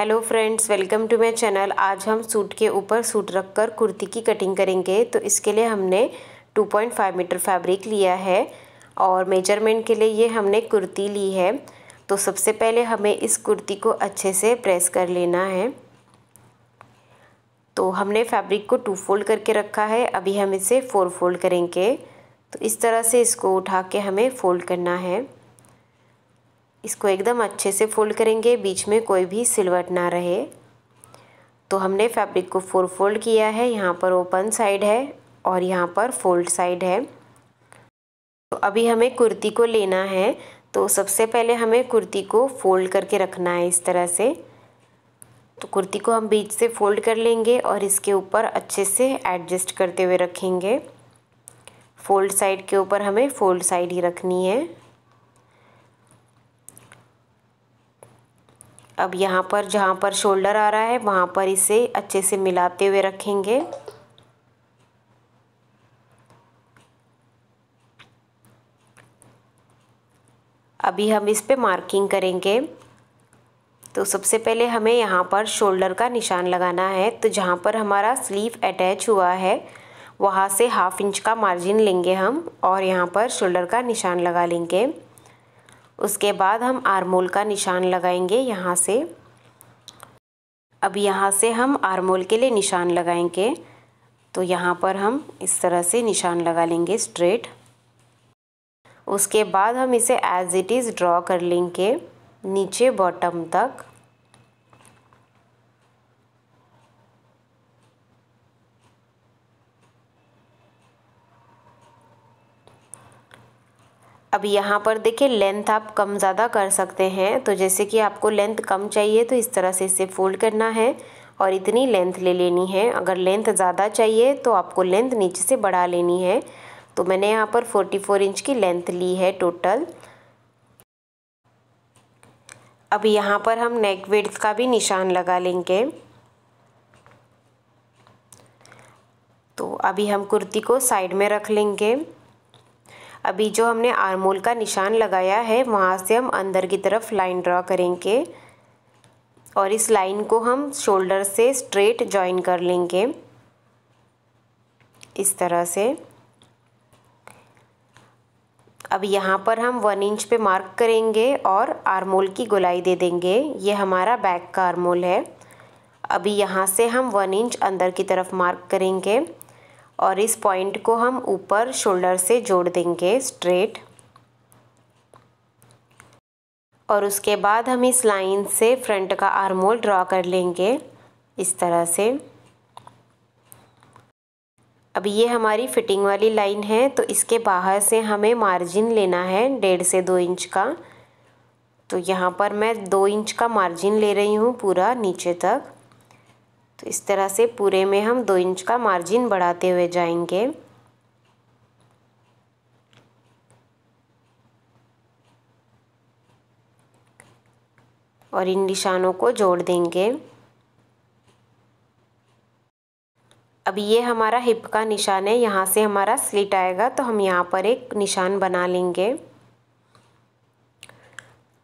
hello friends welcome to my channel आज हम suit के ऊपर सूट रखकर कुर्ती की कटिंग करेंगे तो इसके लिए हमने 2.5 मीटर फैब्रिक लिया है और मेजरमेंट के लिए ये हमने कुर्ती ली है तो सबसे पहले हमें इस कुर्ती को अच्छे से प्रेस कर लेना है तो हमने फैब्रिक को टू फोल्ड करके रखा है अभी हम इसे फोर फोल्ड करेंगे तो इस तरह से इसको उठा के हमें फोल्ड करना है इसको एकदम अच्छे से फोल्ड करेंगे बीच में कोई भी सिलवट ना रहे तो हमने फैब्रिक को फोर फोल्ड किया है यहाँ पर ओपन साइड है और यहाँ पर फोल्ड साइड है तो अभी हमें कुर्ती को लेना है तो सबसे पहले हमें कुर्ती को फोल्ड करके रखना है इस तरह से तो कुर्ती को हम बीच से फोल्ड कर लेंगे और इसके ऊपर अच्छे से एडजस्ट करते हुए रखेंगे फोल्ड साइड के ऊपर हमें फोल्ड साइड ही रखनी है अब यहाँ पर जहाँ पर शोल्डर आ रहा है वहाँ पर इसे अच्छे से मिलाते हुए रखेंगे अभी हम इस पे मार्किंग करेंगे तो सबसे पहले हमें यहाँ पर शोल्डर का निशान लगाना है तो जहाँ पर हमारा स्लीव अटैच हुआ है वहाँ से हाफ इंच का मार्जिन लेंगे हम और यहाँ पर शोल्डर का निशान लगा लेंगे उसके बाद हम आरमोल का निशान लगाएंगे यहाँ से अब यहाँ से हम आरमोल के लिए निशान लगाएंगे तो यहाँ पर हम इस तरह से निशान लगा लेंगे स्ट्रेट उसके बाद हम इसे एज इट इज़ ड्रॉ कर लेंगे नीचे बॉटम तक अब यहाँ पर देखिए लेंथ आप कम ज़्यादा कर सकते हैं तो जैसे कि आपको लेंथ कम चाहिए तो इस तरह से इसे फोल्ड करना है और इतनी लेंथ ले लेनी है अगर लेंथ ज़्यादा चाहिए तो आपको लेंथ नीचे से बढ़ा लेनी है तो मैंने यहाँ पर 44 इंच की लेंथ ली है टोटल अब यहाँ पर हम नेक वेड का भी निशान लगा लेंगे तो अभी हम कुर्ती को साइड में रख लेंगे अभी जो हमने आरमोल का निशान लगाया है वहाँ से हम अंदर की तरफ लाइन ड्रॉ करेंगे और इस लाइन को हम शोल्डर से स्ट्रेट जॉइन कर लेंगे इस तरह से अब यहाँ पर हम वन इंच पे मार्क करेंगे और आरमोल की गोलाई दे देंगे ये हमारा बैक का आरमोल है अभी यहाँ से हम वन इंच अंदर की तरफ मार्क करेंगे और इस पॉइंट को हम ऊपर शोल्डर से जोड़ देंगे स्ट्रेट और उसके बाद हम इस लाइन से फ्रंट का आर्म होल ड्रॉ कर लेंगे इस तरह से अब ये हमारी फिटिंग वाली लाइन है तो इसके बाहर से हमें मार्जिन लेना है डेढ़ से दो इंच का तो यहाँ पर मैं दो इंच का मार्जिन ले रही हूँ पूरा नीचे तक तो इस तरह से पूरे में हम दो इंच का मार्जिन बढ़ाते हुए जाएंगे और इन निशानों को जोड़ देंगे अब ये हमारा हिप का निशान है यहाँ से हमारा स्लिट आएगा तो हम यहाँ पर एक निशान बना लेंगे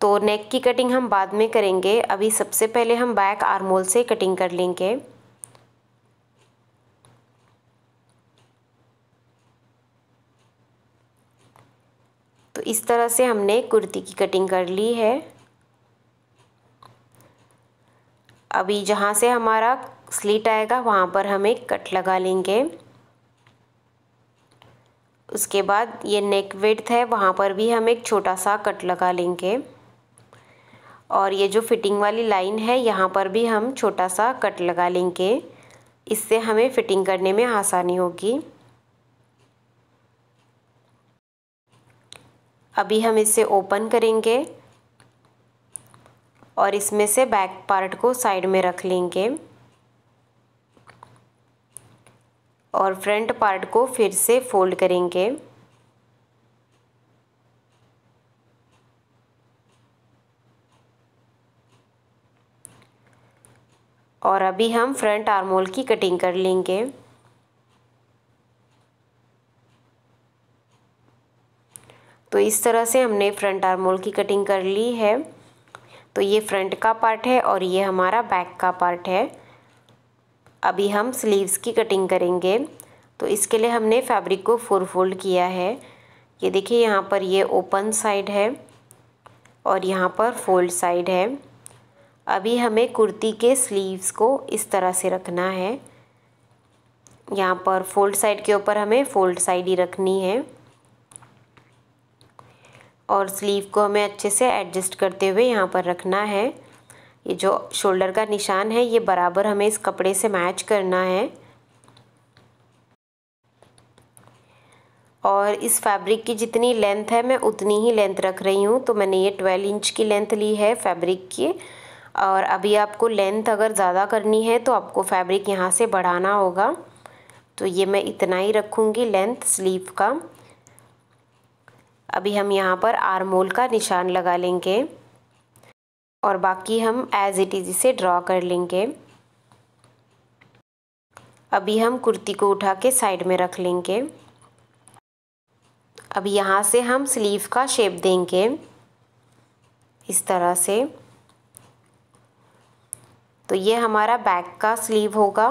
तो नेक की कटिंग हम बाद में करेंगे अभी सबसे पहले हम बैक आर्मोल से कटिंग कर लेंगे तो इस तरह से हमने कुर्ती की कटिंग कर ली है अभी जहाँ से हमारा स्लीट आएगा वहाँ पर हम एक कट लगा लेंगे उसके बाद ये नेक वेड है वहाँ पर भी हम एक छोटा सा कट लगा लेंगे और ये जो फिटिंग वाली लाइन है यहाँ पर भी हम छोटा सा कट लगा लेंगे इससे हमें फिटिंग करने में आसानी होगी अभी हम इसे ओपन करेंगे और इसमें से बैक पार्ट को साइड में रख लेंगे और फ्रंट पार्ट को फिर से फोल्ड करेंगे अभी हम फ्रंट आर्मोल की कटिंग कर लेंगे तो इस तरह से हमने फ्रंट आर्मोल की कटिंग कर ली है तो ये फ्रंट का पार्ट है और ये हमारा बैक का पार्ट है अभी हम स्लीव्स की कटिंग करेंगे तो इसके लिए हमने फैब्रिक को फोर फोल्ड किया है ये देखिए यहाँ पर ये ओपन साइड है और यहाँ पर फोल्ड साइड है अभी हमें कुर्ती के स्लीव्स को इस तरह से रखना है यहाँ पर फोल्ड साइड के ऊपर हमें फोल्ड साइड ही रखनी है और स्लीव को हमें अच्छे से एडजस्ट करते हुए यहाँ पर रखना है ये जो शोल्डर का निशान है ये बराबर हमें इस कपड़े से मैच करना है और इस फैब्रिक की जितनी लेंथ है मैं उतनी ही लेंथ रख रही हूँ तो मैंने ये ट्वेल्व इंच की लेंथ ली है फैब्रिक की और अभी आपको लेंथ अगर ज़्यादा करनी है तो आपको फैब्रिक यहाँ से बढ़ाना होगा तो ये मैं इतना ही रखूँगी लेंथ स्लीव का अभी हम यहाँ पर आरमोल का निशान लगा लेंगे और बाकी हम एज़ इट इज़ इसे ड्रॉ कर लेंगे अभी हम कुर्ती को उठा के साइड में रख लेंगे अब यहाँ से हम स्लीव का शेप देंगे इस तरह से तो ये हमारा बैक का स्लीव होगा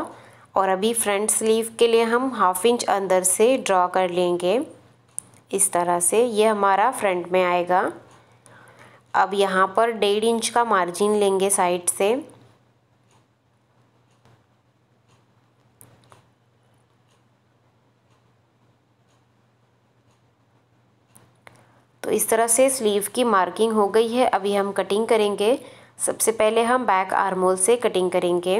और अभी फ्रंट स्लीव के लिए हम हाफ इंच अंदर से ड्रॉ कर लेंगे इस तरह से ये हमारा फ्रंट में आएगा अब यहाँ पर डेढ़ इंच का मार्जिन लेंगे साइड से तो इस तरह से स्लीव की मार्किंग हो गई है अभी हम कटिंग करेंगे सबसे पहले हम बैक आर्मोल से कटिंग करेंगे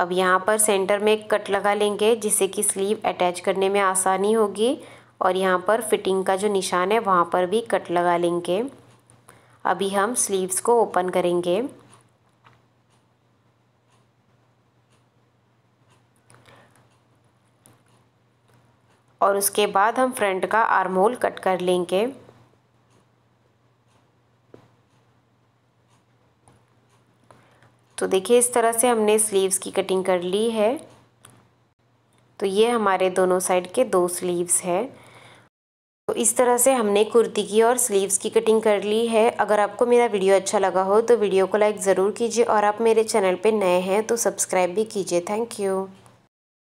अब यहाँ पर सेंटर में एक कट लगा लेंगे जिससे कि स्लीव अटैच करने में आसानी होगी और यहाँ पर फिटिंग का जो निशान है वहाँ पर भी कट लगा लेंगे अभी हम स्लीव्स को ओपन करेंगे और उसके बाद हम फ्रंट का आर्म होल कट कर लेंगे तो देखिए इस तरह से हमने स्लीव्स की कटिंग कर ली है तो ये हमारे दोनों साइड के दो स्लीव्स है तो इस तरह से हमने कुर्ती की और स्लीव्स की कटिंग कर ली है अगर आपको मेरा वीडियो अच्छा लगा हो तो वीडियो को लाइक ज़रूर कीजिए और आप मेरे चैनल पे नए हैं तो सब्सक्राइब भी कीजिए थैंक यू